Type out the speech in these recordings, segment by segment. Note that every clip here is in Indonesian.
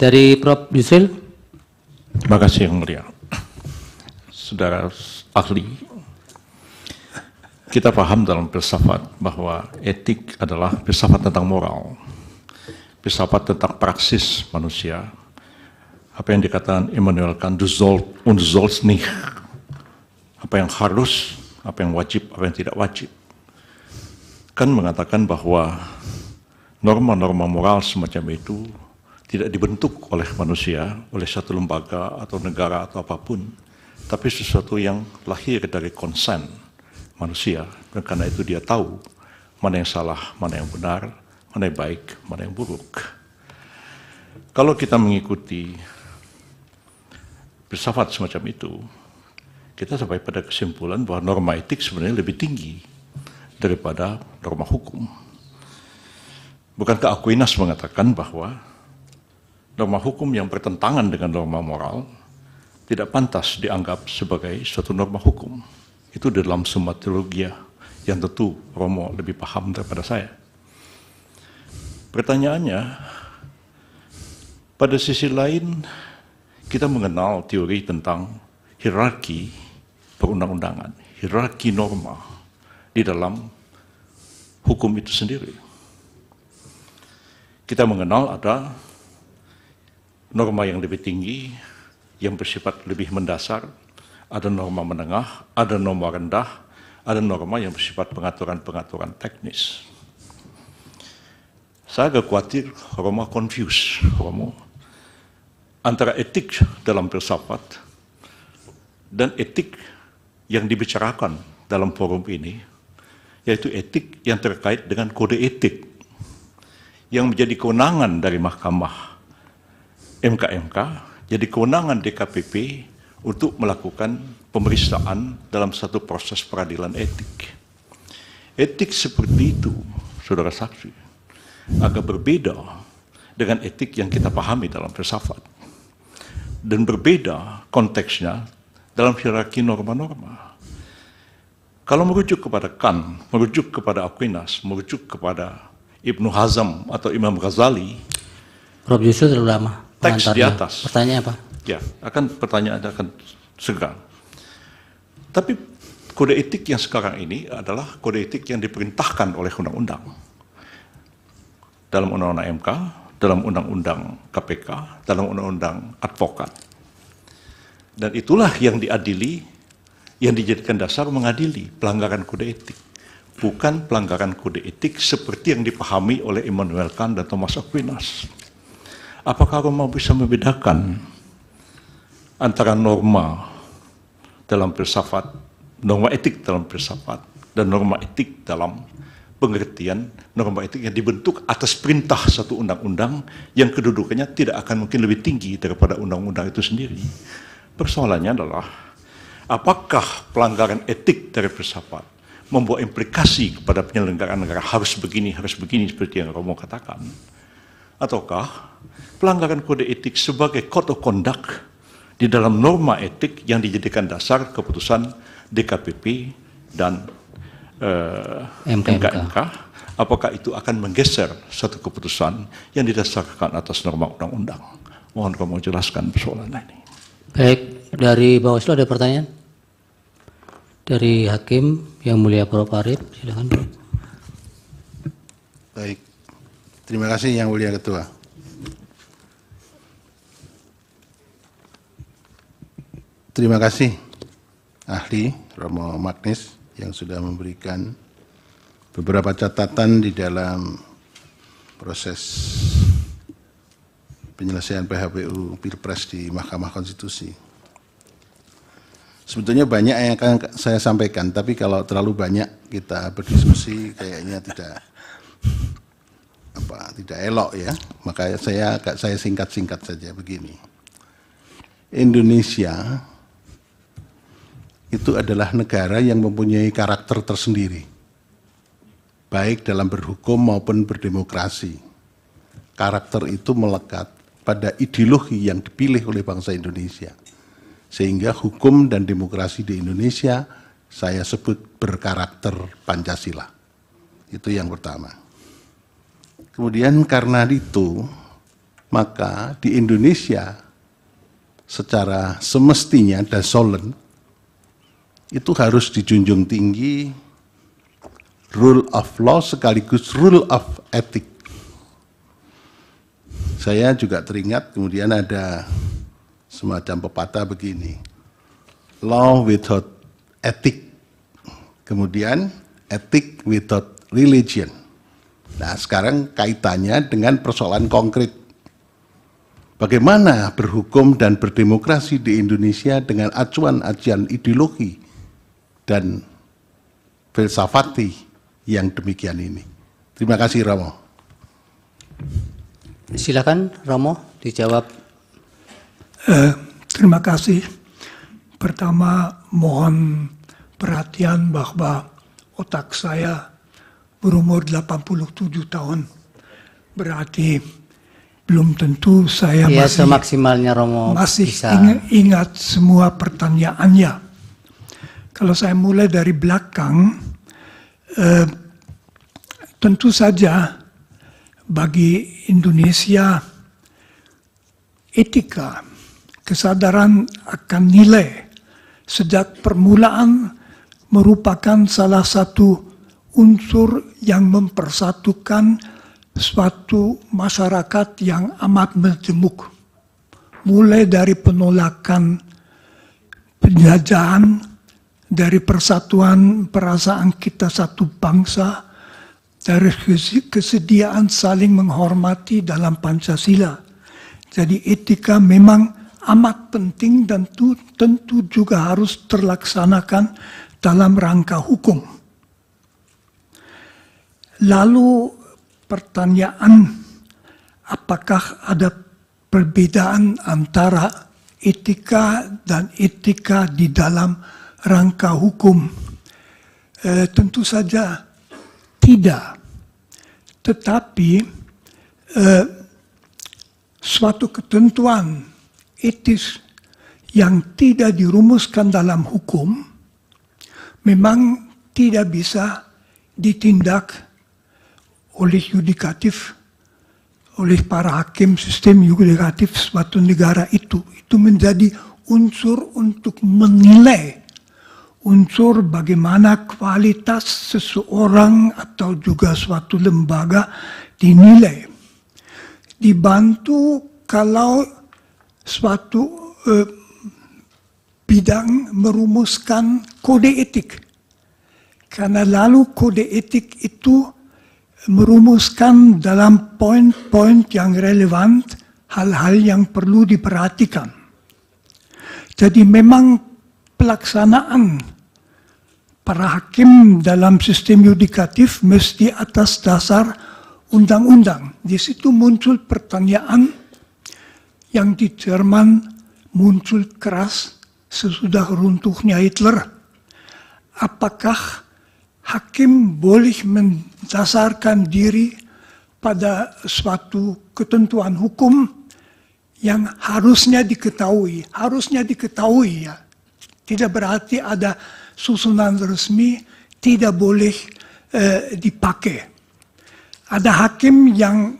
Dari Prof. Yusril. Terima kasih Yang Mulia. Saudara ahli, kita paham dalam filsafat bahwa etik adalah filsafat tentang moral, filsafat tentang praksis manusia. Apa yang dikatakan Immanuel Kant, du soll und Apa yang harus, apa yang wajib, apa yang tidak wajib. Kan mengatakan bahwa norma-norma moral semacam itu tidak dibentuk oleh manusia, oleh satu lembaga atau negara atau apapun, tapi sesuatu yang lahir dari konsen manusia. Dan karena itu dia tahu mana yang salah, mana yang benar, mana yang baik, mana yang buruk. Kalau kita mengikuti filsafat semacam itu, kita sampai pada kesimpulan bahwa norma etik sebenarnya lebih tinggi daripada norma hukum. Bukankah Aquinas mengatakan bahwa norma hukum yang bertentangan dengan norma moral tidak pantas dianggap sebagai suatu norma hukum. Itu dalam semua teologi ya, yang tentu Romo lebih paham daripada saya. Pertanyaannya, pada sisi lain kita mengenal teori tentang hierarki perundang-undangan, hierarki norma di dalam hukum itu sendiri. Kita mengenal ada norma yang lebih tinggi, yang bersifat lebih mendasar, ada norma menengah, ada norma rendah, ada norma yang bersifat pengaturan-pengaturan teknis. Saya agak khawatir Roma confuse, Romo, antara etik dalam filsafat dan etik yang dibicarakan dalam forum ini, yaitu etik yang terkait dengan kode etik yang menjadi kewenangan dari mahkamah MKMK jadi kewenangan DKPP untuk melakukan pemeriksaan dalam satu proses peradilan etik. Etik seperti itu, saudara saksi, agak berbeda dengan etik yang kita pahami dalam filsafat. Dan berbeda konteksnya dalam hierarki norma-norma. Kalau merujuk kepada Kant, merujuk kepada Aquinas, merujuk kepada Ibnu Hazm atau Imam Ghazali, Prof. Yusuf terlalu lama teks di atas. Pertanyaan apa? Ya, akan pertanyaan Anda akan segera. Tapi kode etik yang sekarang ini adalah kode etik yang diperintahkan oleh undang-undang. Dalam undang-undang MK, dalam undang-undang KPK, dalam undang-undang advokat. Dan itulah yang diadili, yang dijadikan dasar mengadili pelanggaran kode etik. Bukan pelanggaran kode etik seperti yang dipahami oleh Immanuel Kant dan Thomas Aquinas. Apakah Roma bisa membedakan antara norma dalam filsafat, norma etik dalam filsafat, dan norma etik dalam pengertian norma etik yang dibentuk atas perintah satu undang-undang yang kedudukannya tidak akan mungkin lebih tinggi daripada undang-undang itu sendiri. Persoalannya adalah apakah pelanggaran etik dari filsafat membuat implikasi kepada penyelenggaraan negara harus begini, harus begini seperti yang Romo katakan ataukah pelanggaran kode etik sebagai code of conduct di dalam norma etik yang dijadikan dasar keputusan DKPP dan eh, MKMK. MKMK, apakah itu akan menggeser satu keputusan yang didasarkan atas norma undang-undang? Mohon kamu jelaskan persoalan ini. Baik, dari Bawaslu ada pertanyaan? Dari Hakim yang mulia Prof. Arif, silakan Baik, Terima kasih Yang Mulia Ketua. Terima kasih ahli Romo Magnis yang sudah memberikan beberapa catatan di dalam proses penyelesaian PHPU Pilpres di Mahkamah Konstitusi. Sebetulnya banyak yang akan saya sampaikan, tapi kalau terlalu banyak kita berdiskusi kayaknya tidak apa tidak elok ya makanya saya agak saya singkat-singkat saja begini Indonesia itu adalah negara yang mempunyai karakter tersendiri baik dalam berhukum maupun berdemokrasi karakter itu melekat pada ideologi yang dipilih oleh bangsa Indonesia sehingga hukum dan demokrasi di Indonesia saya sebut berkarakter Pancasila itu yang pertama Kemudian karena itu, maka di Indonesia secara semestinya dan solen itu harus dijunjung tinggi rule of law sekaligus rule of ethic. Saya juga teringat kemudian ada semacam pepatah begini. Law without ethic. Kemudian ethic without religion Nah sekarang kaitannya dengan persoalan konkret. Bagaimana berhukum dan berdemokrasi di Indonesia dengan acuan-acuan ideologi dan filsafati yang demikian ini. Terima kasih Ramo. Silakan Ramo dijawab. Eh, terima kasih. Pertama mohon perhatian bahwa otak saya berumur 87 tahun. Berarti belum tentu saya ya, masih semaksimalnya Romo masih bisa. Ingat, ingat semua pertanyaannya. Kalau saya mulai dari belakang, eh, tentu saja bagi Indonesia etika kesadaran akan nilai sejak permulaan merupakan salah satu unsur yang mempersatukan suatu masyarakat yang amat menjemuk. Mulai dari penolakan penjajahan, dari persatuan perasaan kita satu bangsa, dari kesediaan saling menghormati dalam Pancasila. Jadi etika memang amat penting dan tentu juga harus terlaksanakan dalam rangka hukum. Lalu pertanyaan apakah ada perbedaan antara etika dan etika di dalam rangka hukum? E, tentu saja tidak. Tetapi e, suatu ketentuan etis yang tidak dirumuskan dalam hukum memang tidak bisa ditindak oleh yudikatif oleh para hakim sistem yudikatif suatu negara itu itu menjadi unsur untuk menilai unsur bagaimana kualitas seseorang atau juga suatu lembaga dinilai dibantu kalau suatu eh, bidang merumuskan kode etik karena lalu kode etik itu merumuskan dalam poin-poin yang relevan hal-hal yang perlu diperhatikan. Jadi memang pelaksanaan para hakim dalam sistem yudikatif mesti atas dasar undang-undang. Di situ muncul pertanyaan yang di Jerman muncul keras sesudah runtuhnya Hitler. Apakah hakim boleh mendasarkan diri pada suatu ketentuan hukum yang harusnya diketahui, harusnya diketahui ya. Tidak berarti ada susunan resmi tidak boleh eh, dipakai. Ada hakim yang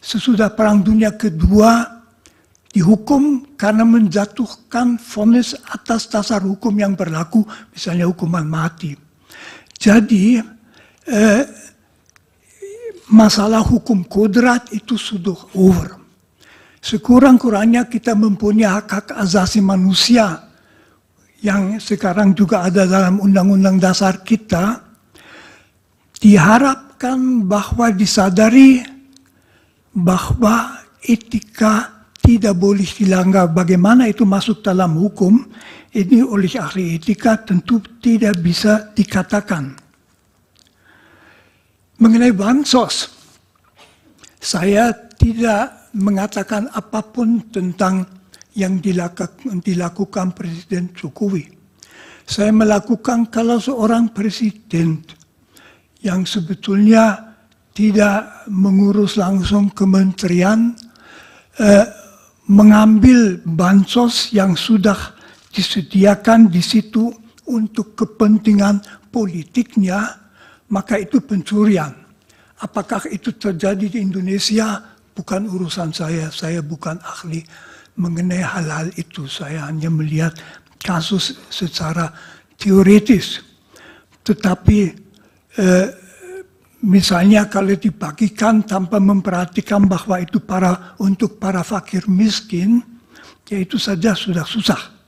sesudah Perang Dunia Kedua dihukum karena menjatuhkan vonis atas dasar hukum yang berlaku, misalnya hukuman mati. Jadi eh, masalah hukum kodrat itu sudah over. Sekurang-kurangnya kita mempunyai hak-hak asasi manusia yang sekarang juga ada dalam undang-undang dasar kita. Diharapkan bahwa disadari bahwa etika tidak boleh dilanggar. Bagaimana itu masuk dalam hukum, ini oleh ahli etika tentu tidak bisa dikatakan. Mengenai bansos, saya tidak mengatakan apapun tentang yang dilakukan Presiden Jokowi. Saya melakukan kalau seorang presiden yang sebetulnya tidak mengurus langsung kementerian, eh, mengambil bansos yang sudah disediakan di situ untuk kepentingan politiknya, maka itu pencurian. Apakah itu terjadi di Indonesia? Bukan urusan saya, saya bukan ahli mengenai hal-hal itu. Saya hanya melihat kasus secara teoritis. Tetapi eh, misalnya kalau dibagikan tanpa memperhatikan bahwa itu para untuk para fakir miskin, ya itu saja sudah susah.